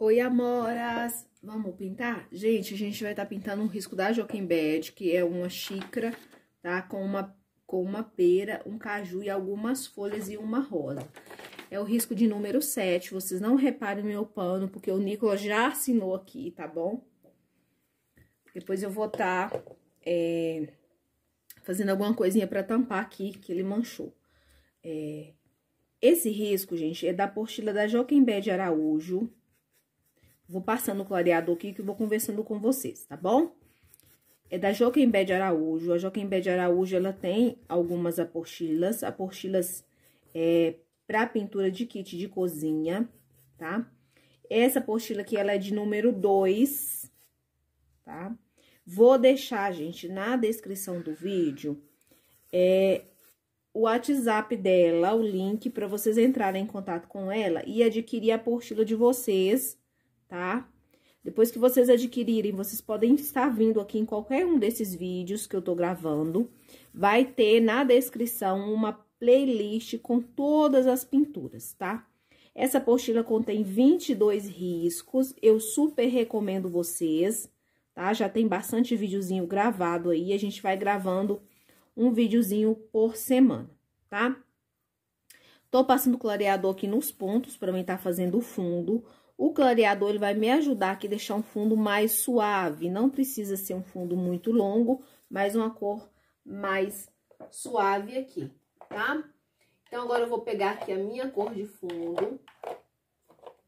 Oi, amoras! Vamos pintar? Gente, a gente vai estar tá pintando um risco da Joquembed, que é uma xícara, tá? Com uma, com uma pera, um caju e algumas folhas e uma rosa. É o risco de número 7, vocês não reparem meu pano, porque o Nicolas já assinou aqui, tá bom? Depois eu vou estar tá, é, fazendo alguma coisinha pra tampar aqui, que ele manchou. É, esse risco, gente, é da apostila da Joquembed Araújo, Vou passando o clareador aqui que eu vou conversando com vocês, tá bom? É da Joquembé de Araújo. A Joquembé de Araújo, ela tem algumas apostilas. Apostilas é, para pintura de kit de cozinha, tá? Essa apostila aqui, ela é de número 2, tá? Vou deixar, gente, na descrição do vídeo, é, o WhatsApp dela, o link para vocês entrarem em contato com ela e adquirir a apostila de vocês tá? Depois que vocês adquirirem, vocês podem estar vindo aqui em qualquer um desses vídeos que eu tô gravando. Vai ter na descrição uma playlist com todas as pinturas, tá? Essa apostila contém 22 riscos, eu super recomendo vocês, tá? Já tem bastante videozinho gravado aí, a gente vai gravando um videozinho por semana, tá? Tô passando clareador aqui nos pontos, pra mim tá fazendo o fundo. O clareador ele vai me ajudar aqui a deixar um fundo mais suave. Não precisa ser um fundo muito longo, mas uma cor mais suave aqui, tá? Então, agora eu vou pegar aqui a minha cor de fundo,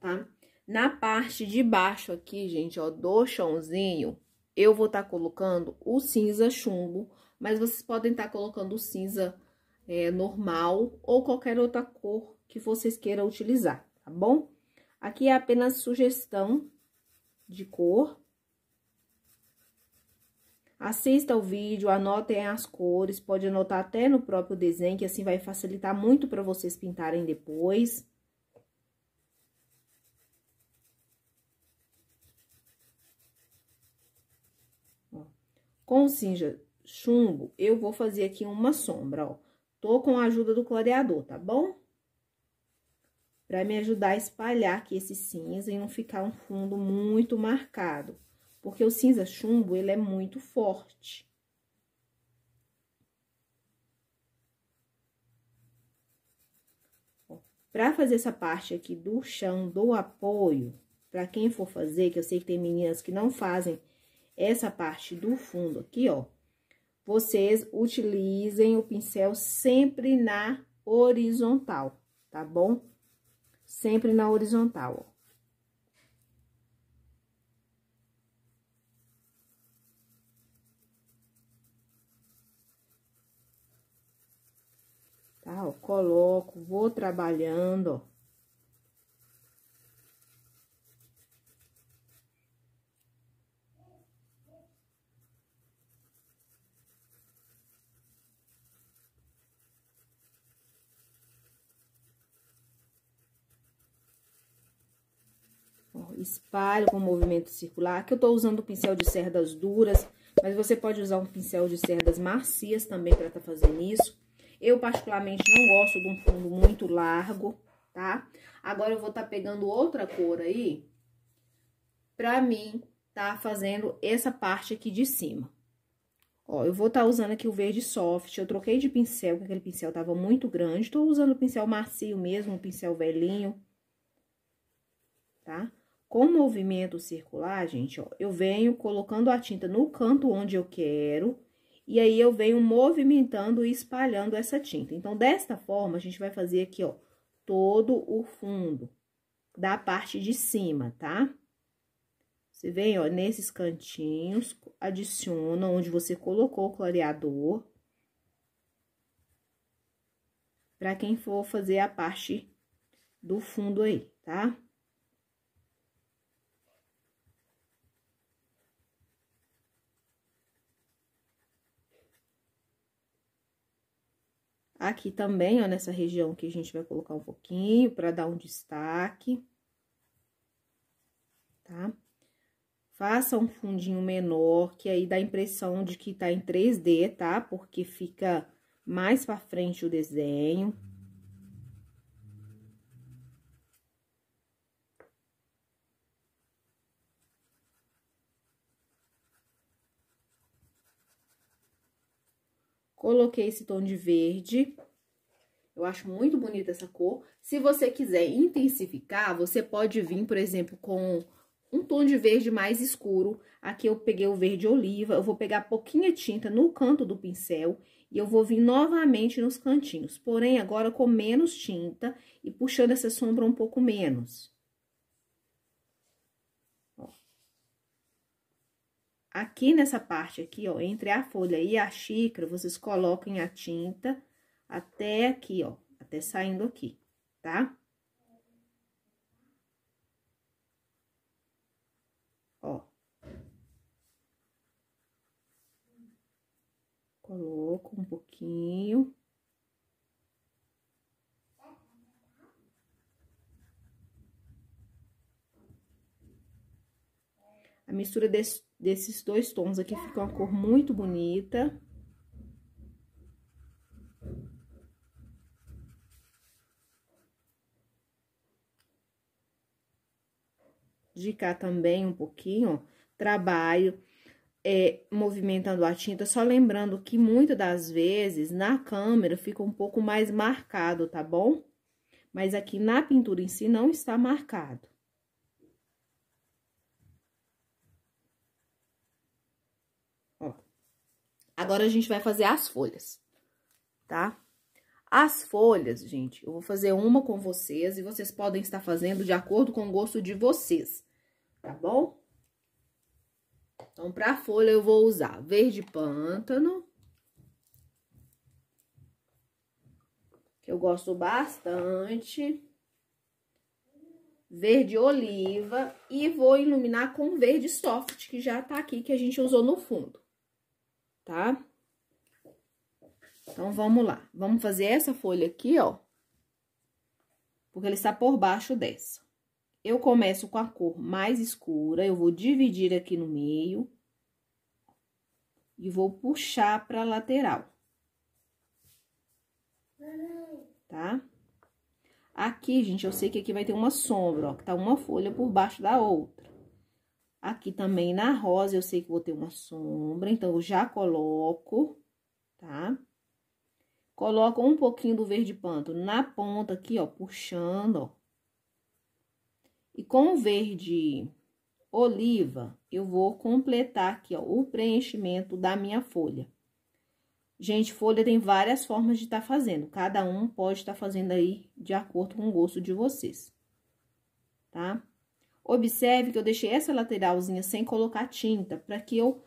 tá? Na parte de baixo aqui, gente, ó, do chãozinho, eu vou estar tá colocando o cinza chumbo, mas vocês podem estar tá colocando o cinza é, normal ou qualquer outra cor que vocês queiram utilizar, tá bom? Aqui é apenas sugestão de cor. Assista o vídeo, anotem as cores, pode anotar até no próprio desenho, que assim vai facilitar muito para vocês pintarem depois. Ó. Com cinza chumbo, eu vou fazer aqui uma sombra, ó. Tô com a ajuda do clareador, tá bom? para me ajudar a espalhar aqui esse cinza e não ficar um fundo muito marcado, porque o cinza chumbo, ele é muito forte. Para fazer essa parte aqui do chão, do apoio, para quem for fazer, que eu sei que tem meninas que não fazem essa parte do fundo aqui, ó, vocês utilizem o pincel sempre na horizontal, tá bom? sempre na horizontal, ó. Tá, ó, coloco, vou trabalhando, ó. espalho com movimento circular. Aqui eu estou usando o pincel de cerdas duras, mas você pode usar um pincel de cerdas macias também para estar tá fazendo isso. Eu, particularmente, não gosto de um fundo muito largo, tá? Agora eu vou estar tá pegando outra cor aí, pra mim tá fazendo essa parte aqui de cima. Ó, eu vou estar tá usando aqui o verde soft, eu troquei de pincel, porque aquele pincel tava muito grande. Tô usando o pincel macio mesmo, o pincel velhinho, tá? Com o movimento circular, gente, ó, eu venho colocando a tinta no canto onde eu quero, e aí eu venho movimentando e espalhando essa tinta. Então, desta forma, a gente vai fazer aqui, ó, todo o fundo da parte de cima, tá? Você vem, ó, nesses cantinhos, adiciona onde você colocou o clareador. Pra quem for fazer a parte do fundo aí, Tá? Aqui também, ó, nessa região que a gente vai colocar um pouquinho para dar um destaque. Tá? Faça um fundinho menor, que aí dá a impressão de que tá em 3D, tá? Porque fica mais para frente o desenho. Uhum. Coloquei esse tom de verde. Eu acho muito bonita essa cor. Se você quiser intensificar, você pode vir, por exemplo, com um tom de verde mais escuro. Aqui eu peguei o verde oliva, eu vou pegar pouquinha tinta no canto do pincel e eu vou vir novamente nos cantinhos. Porém, agora com menos tinta e puxando essa sombra um pouco menos. Aqui nessa parte aqui, ó, entre a folha e a xícara, vocês coloquem a tinta até aqui, ó, até saindo aqui, tá? Ó. Coloco um pouquinho. A mistura desse desses dois tons aqui fica uma cor muito bonita. De cá também um pouquinho, trabalho é, movimentando a tinta, só lembrando que muitas das vezes na câmera fica um pouco mais marcado, tá bom? Mas aqui na pintura em si não está marcado. Agora, a gente vai fazer as folhas, tá? As folhas, gente, eu vou fazer uma com vocês e vocês podem estar fazendo de acordo com o gosto de vocês, tá bom? Então, pra folha, eu vou usar verde pântano. Que eu gosto bastante. Verde oliva. E vou iluminar com verde soft, que já tá aqui, que a gente usou no fundo tá? Então, vamos lá. Vamos fazer essa folha aqui, ó. Porque ela está por baixo dessa. Eu começo com a cor mais escura, eu vou dividir aqui no meio. E vou puxar pra lateral. Tá? Aqui, gente, eu sei que aqui vai ter uma sombra, ó, que tá uma folha por baixo da outra. Aqui também na rosa, eu sei que vou ter uma sombra, então eu já coloco, tá? Coloco um pouquinho do verde panto na ponta aqui, ó, puxando, ó. E com o verde oliva, eu vou completar aqui, ó, o preenchimento da minha folha. Gente, folha tem várias formas de estar tá fazendo. Cada um pode estar tá fazendo aí de acordo com o gosto de vocês, tá? Observe que eu deixei essa lateralzinha sem colocar tinta, para que eu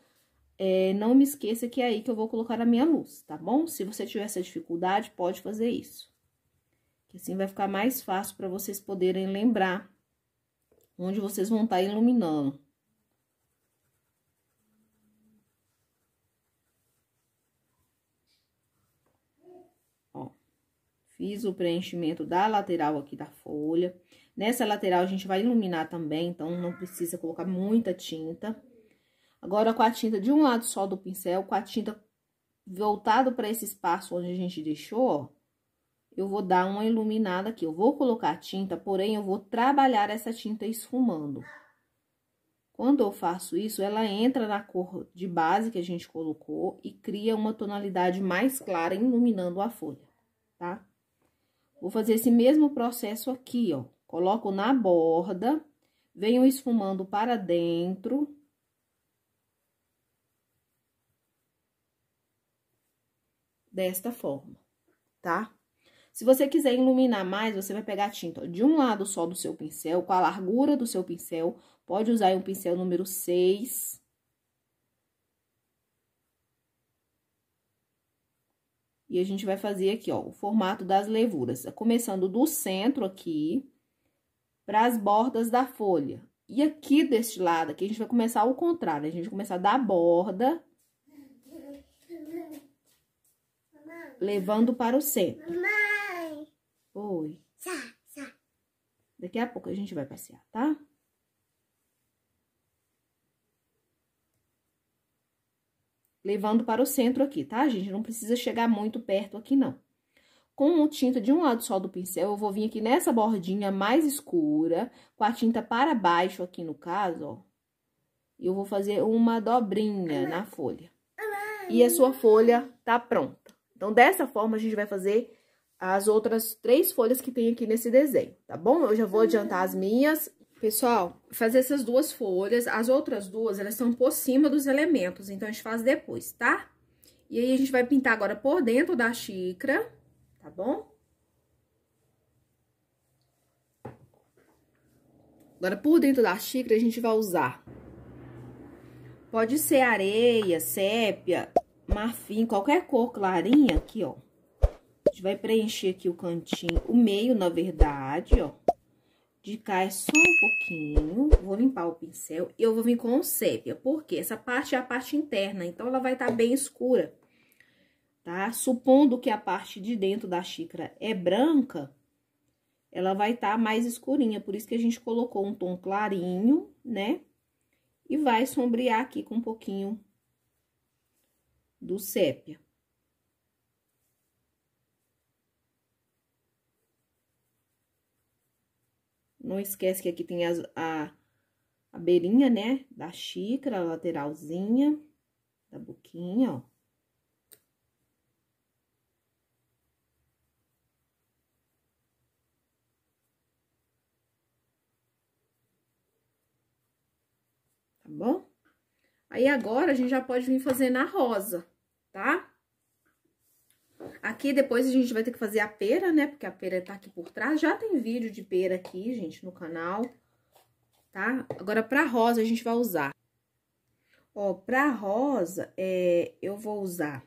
é, não me esqueça que é aí que eu vou colocar a minha luz, tá bom? Se você tiver essa dificuldade, pode fazer isso. Que assim vai ficar mais fácil para vocês poderem lembrar onde vocês vão estar tá iluminando. fiz o preenchimento da lateral aqui da folha. Nessa lateral, a gente vai iluminar também, então não precisa colocar muita tinta. Agora, com a tinta de um lado só do pincel, com a tinta voltado para esse espaço onde a gente deixou, ó, eu vou dar uma iluminada aqui. Eu vou colocar tinta, porém, eu vou trabalhar essa tinta esfumando. Quando eu faço isso, ela entra na cor de base que a gente colocou e cria uma tonalidade mais clara, iluminando a folha, tá? Vou fazer esse mesmo processo aqui, ó. Coloco na borda, venho esfumando para dentro. Desta forma, tá? Se você quiser iluminar mais, você vai pegar a tinta ó, de um lado só do seu pincel, com a largura do seu pincel. Pode usar um pincel número 6, E a gente vai fazer aqui, ó, o formato das levuras. Tá começando do centro aqui, para as bordas da folha. E aqui deste lado aqui, a gente vai começar ao contrário. A gente vai começar da borda, levando para o centro. Mamãe! Oi. Daqui a pouco a gente vai passear, tá? levando para o centro aqui, tá, gente? Não precisa chegar muito perto aqui, não. Com o tinta de um lado só do pincel, eu vou vir aqui nessa bordinha mais escura, com a tinta para baixo aqui no caso, ó. E eu vou fazer uma dobrinha na folha. E a sua folha tá pronta. Então, dessa forma, a gente vai fazer as outras três folhas que tem aqui nesse desenho, tá bom? Eu já vou adiantar as minhas Pessoal, fazer essas duas folhas, as outras duas, elas estão por cima dos elementos, então a gente faz depois, tá? E aí, a gente vai pintar agora por dentro da xícara, tá bom? Agora, por dentro da xícara, a gente vai usar... Pode ser areia, sépia, marfim, qualquer cor clarinha aqui, ó. A gente vai preencher aqui o cantinho, o meio, na verdade, ó de cá é só um pouquinho. Vou limpar o pincel e eu vou vir com o sépia, porque essa parte é a parte interna, então ela vai estar tá bem escura, tá? Supondo que a parte de dentro da xícara é branca, ela vai estar tá mais escurinha, por isso que a gente colocou um tom clarinho, né? E vai sombrear aqui com um pouquinho do sépia. Não esquece que aqui tem a, a, a beirinha, né? Da xícara, a lateralzinha, da boquinha, ó. Tá bom? Aí agora a gente já pode vir fazer na rosa, tá? Aqui depois a gente vai ter que fazer a pera, né? Porque a pera tá aqui por trás. Já tem vídeo de pera aqui, gente, no canal, tá? Agora, pra rosa, a gente vai usar. Ó, pra rosa, é, eu vou usar...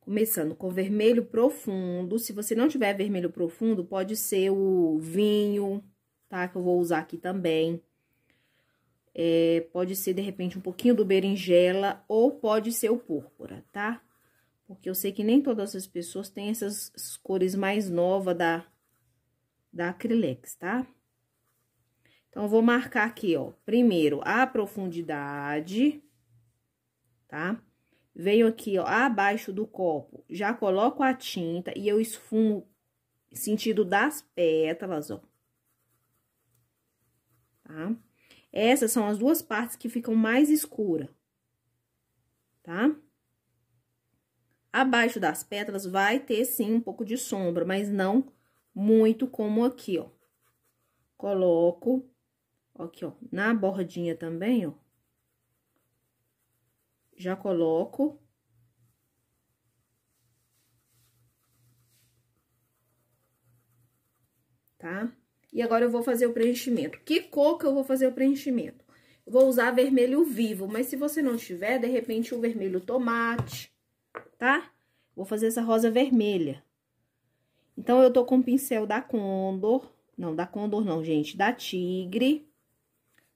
Começando com vermelho profundo. Se você não tiver vermelho profundo, pode ser o vinho, tá? Que eu vou usar aqui também. É, pode ser, de repente, um pouquinho do berinjela ou pode ser o púrpura, tá? Porque eu sei que nem todas as pessoas têm essas cores mais novas da, da Acrylex, tá? Então, eu vou marcar aqui, ó, primeiro a profundidade, tá? Venho aqui, ó, abaixo do copo, já coloco a tinta e eu esfumo sentido das pétalas, ó. Tá? Essas são as duas partes que ficam mais escura, tá? Tá? Abaixo das pétalas vai ter, sim, um pouco de sombra, mas não muito como aqui, ó. Coloco, aqui, ó, na bordinha também, ó. Já coloco. Tá? E agora eu vou fazer o preenchimento. Que cor que eu vou fazer o preenchimento? Eu vou usar vermelho vivo, mas se você não tiver, de repente, o vermelho tomate tá? Vou fazer essa rosa vermelha. Então, eu tô com o pincel da Condor, não, da Condor não, gente, da Tigre,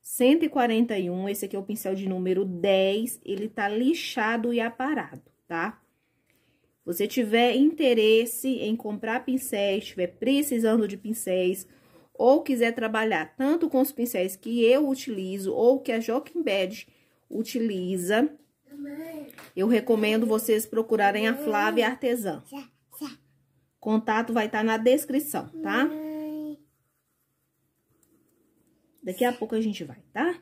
141, esse aqui é o pincel de número 10, ele tá lixado e aparado, tá? Você tiver interesse em comprar pincéis, estiver precisando de pincéis, ou quiser trabalhar tanto com os pincéis que eu utilizo, ou que a Joaquim Bed utiliza, eu recomendo vocês procurarem a Flávia Artesã. Contato vai estar tá na descrição, tá? Daqui a pouco a gente vai, tá?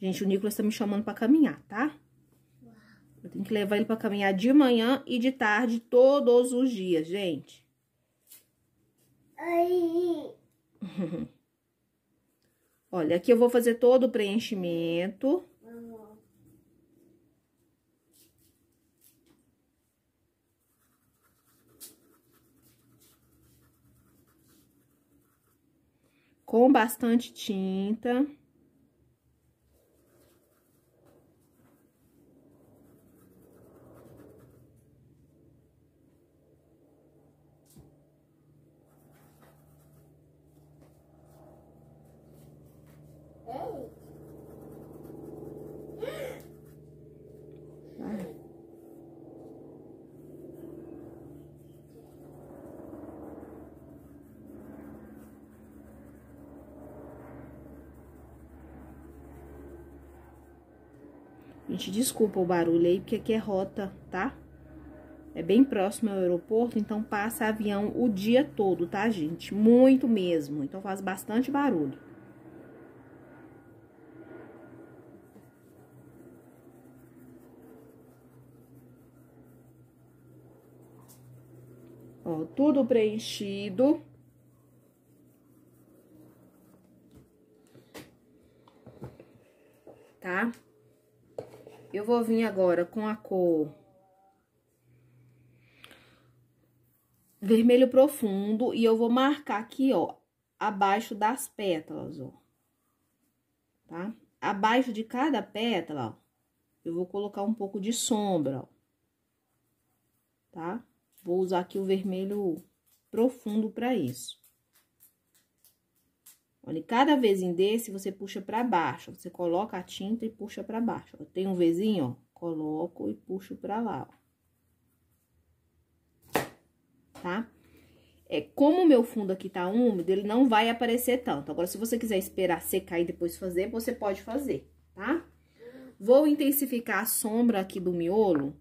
Gente, o Nicolas tá me chamando pra caminhar, tá? Eu tenho que levar ele pra caminhar de manhã e de tarde todos os dias, gente. Aí. Olha, aqui eu vou fazer todo o preenchimento. Com bastante tinta. Gente, desculpa o barulho aí, porque aqui é rota, tá? É bem próximo ao aeroporto, então passa avião o dia todo, tá, gente? Muito mesmo. Então faz bastante barulho. Ó, tudo preenchido. Eu vou vir agora com a cor vermelho profundo e eu vou marcar aqui, ó, abaixo das pétalas, ó. Tá? Abaixo de cada pétala, ó, eu vou colocar um pouco de sombra, ó. Tá? Vou usar aqui o vermelho profundo para isso. Olha, cada vezinho desse, você puxa pra baixo. Você coloca a tinta e puxa pra baixo. tem um vezinho, ó. Coloco e puxo pra lá, ó. Tá? É, como o meu fundo aqui tá úmido, ele não vai aparecer tanto. Agora, se você quiser esperar secar e depois fazer, você pode fazer, tá? Vou intensificar a sombra aqui do miolo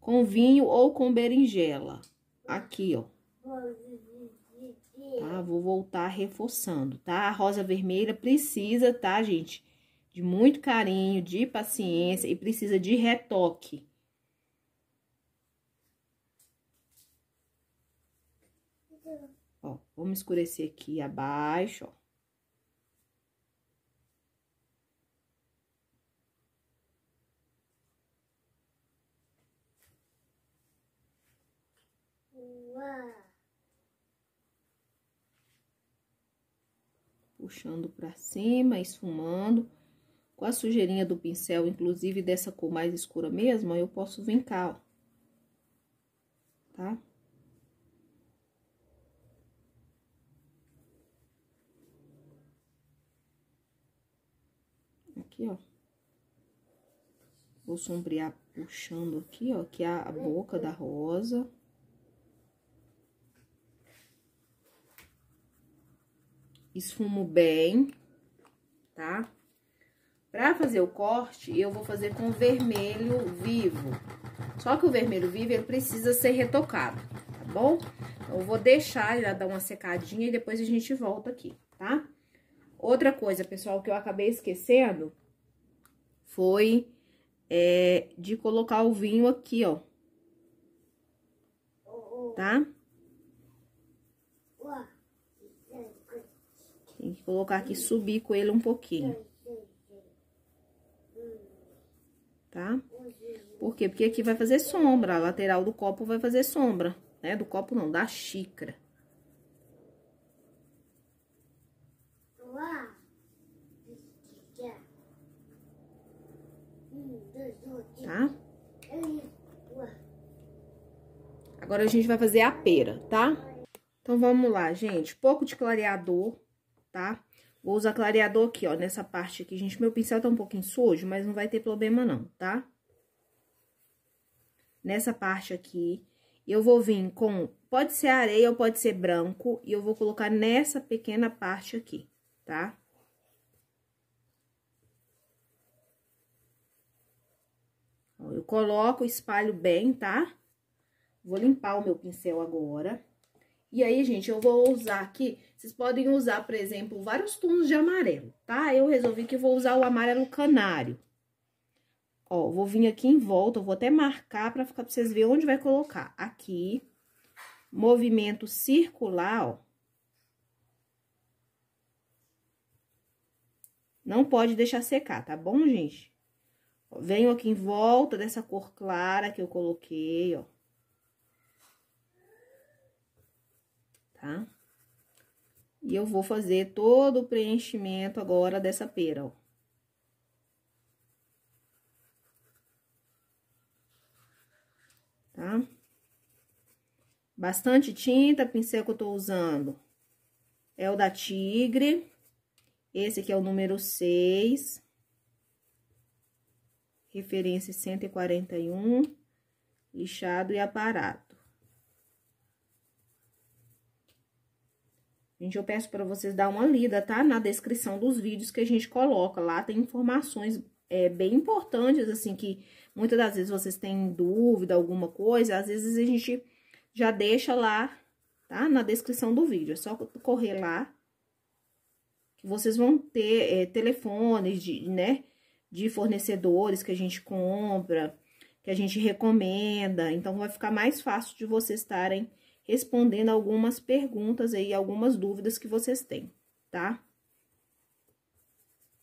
com vinho ou com berinjela. Aqui, ó tá? Vou voltar reforçando, tá? A rosa vermelha precisa, tá, gente? De muito carinho, de paciência e precisa de retoque. Ó, vamos escurecer aqui abaixo, ó. puxando para cima, esfumando. Com a sujeirinha do pincel, inclusive dessa cor mais escura mesmo, eu posso vir cá, ó. Tá? Aqui, ó. Vou sombrear puxando aqui, ó, que é a boca da rosa. esfumo bem, tá? Pra fazer o corte, eu vou fazer com vermelho vivo. Só que o vermelho vivo, ele precisa ser retocado, tá bom? Então, eu vou deixar ele dar uma secadinha e depois a gente volta aqui, tá? Outra coisa, pessoal, que eu acabei esquecendo foi é, de colocar o vinho aqui, ó. Tá? Tem que colocar aqui, subir com ele um pouquinho. Tá? Por quê? Porque aqui vai fazer sombra, a lateral do copo vai fazer sombra, né? Do copo não, da xícara. Tá? Agora a gente vai fazer a pera, tá? Então, vamos lá, gente. Pouco de clareador, tá? Vou usar clareador aqui, ó, nessa parte aqui, gente. Meu pincel tá um pouquinho sujo, mas não vai ter problema não, tá? Nessa parte aqui, eu vou vir com... Pode ser areia ou pode ser branco, e eu vou colocar nessa pequena parte aqui, tá? eu coloco, espalho bem, tá? Vou limpar o meu pincel agora. E aí, gente, eu vou usar aqui... Vocês podem usar, por exemplo, vários tons de amarelo, tá? Eu resolvi que vou usar o amarelo canário. Ó, vou vir aqui em volta, vou até marcar pra ficar pra vocês verem onde vai colocar. Aqui, movimento circular, ó. Não pode deixar secar, tá bom, gente? Ó, venho aqui em volta dessa cor clara que eu coloquei, ó. Tá? E eu vou fazer todo o preenchimento agora dessa pera, ó. Tá? Bastante tinta, pincel que eu tô usando é o da Tigre. Esse aqui é o número 6. Referência 141. Lixado e aparado. Gente, eu peço para vocês dar uma lida, tá? Na descrição dos vídeos que a gente coloca. Lá tem informações é, bem importantes, assim, que muitas das vezes vocês têm dúvida, alguma coisa. Às vezes a gente já deixa lá, tá? Na descrição do vídeo. É só correr lá que vocês vão ter é, telefones, de, né? De fornecedores que a gente compra, que a gente recomenda. Então, vai ficar mais fácil de vocês estarem respondendo algumas perguntas aí, algumas dúvidas que vocês têm, tá?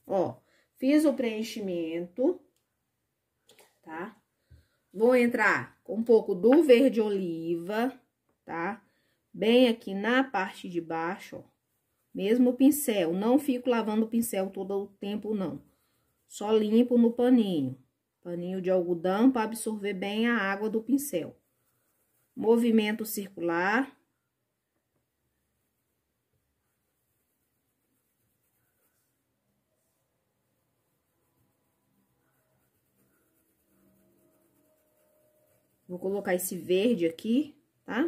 Ó, fiz o preenchimento, tá? Vou entrar com um pouco do verde oliva, tá? Bem aqui na parte de baixo, ó. Mesmo o pincel, não fico lavando o pincel todo o tempo, não. Só limpo no paninho. Paninho de algodão para absorver bem a água do pincel movimento circular. Vou colocar esse verde aqui, tá?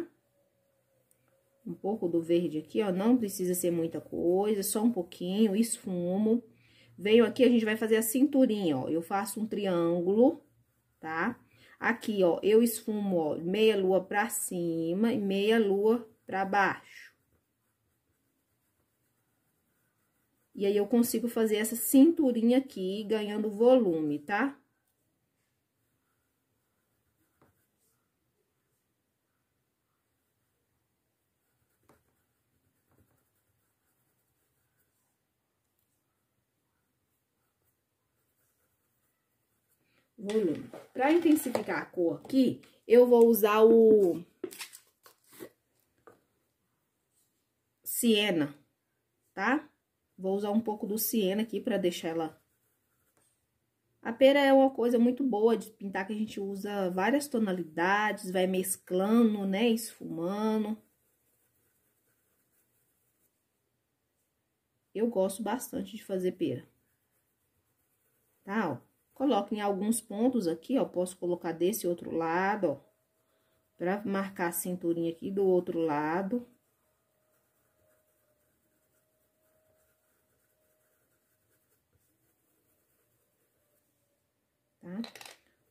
Um pouco do verde aqui, ó, não precisa ser muita coisa, só um pouquinho, esfumo. Venho aqui, a gente vai fazer a cinturinha, ó, eu faço um triângulo, tá? Aqui, ó, eu esfumo, ó, meia lua pra cima e meia lua pra baixo. E aí, eu consigo fazer essa cinturinha aqui, ganhando volume, tá? volume. Para intensificar a cor aqui, eu vou usar o siena, tá? Vou usar um pouco do siena aqui para deixar ela... A pera é uma coisa muito boa de pintar, que a gente usa várias tonalidades, vai mesclando, né, esfumando. Eu gosto bastante de fazer pera. Tá, ó. Coloco em alguns pontos aqui, ó, posso colocar desse outro lado, ó, pra marcar a cinturinha aqui do outro lado. Tá?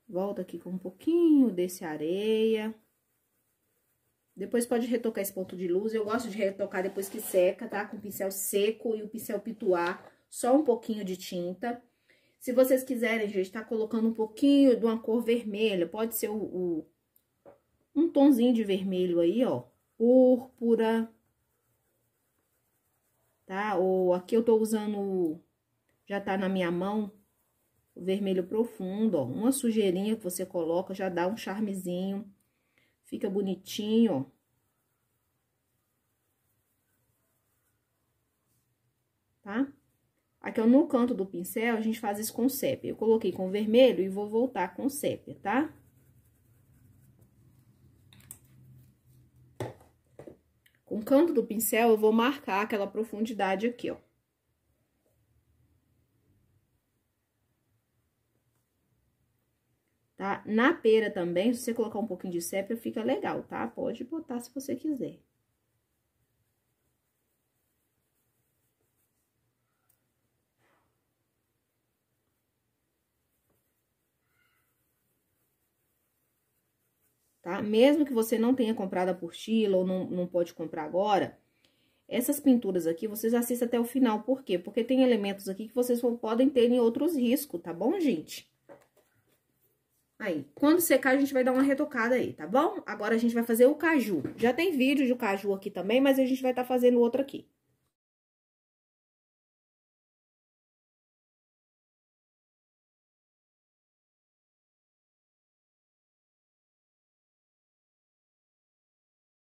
Volta aqui com um pouquinho desse areia. Depois pode retocar esse ponto de luz. Eu gosto de retocar depois que seca, tá? Com pincel seco e o pincel pituar, só um pouquinho de tinta. Se vocês quiserem, gente, tá colocando um pouquinho de uma cor vermelha, pode ser o, o um tonzinho de vermelho aí, ó, púrpura, tá? Ou aqui eu tô usando, já tá na minha mão, o vermelho profundo, ó, uma sujeirinha que você coloca, já dá um charmezinho, fica bonitinho, ó. Tá? Aqui, ó, no canto do pincel, a gente faz isso com sépia. Eu coloquei com vermelho e vou voltar com sépia, tá? Com o canto do pincel, eu vou marcar aquela profundidade aqui, ó. Tá? Na pera também, se você colocar um pouquinho de sépia, fica legal, tá? Pode botar se você quiser. Mesmo que você não tenha comprado a apostila ou não, não pode comprar agora, essas pinturas aqui vocês assistem até o final. Por quê? Porque tem elementos aqui que vocês podem ter em outros riscos, tá bom, gente? Aí, quando secar, a gente vai dar uma retocada aí, tá bom? Agora a gente vai fazer o caju. Já tem vídeo de caju aqui também, mas a gente vai estar tá fazendo outro aqui.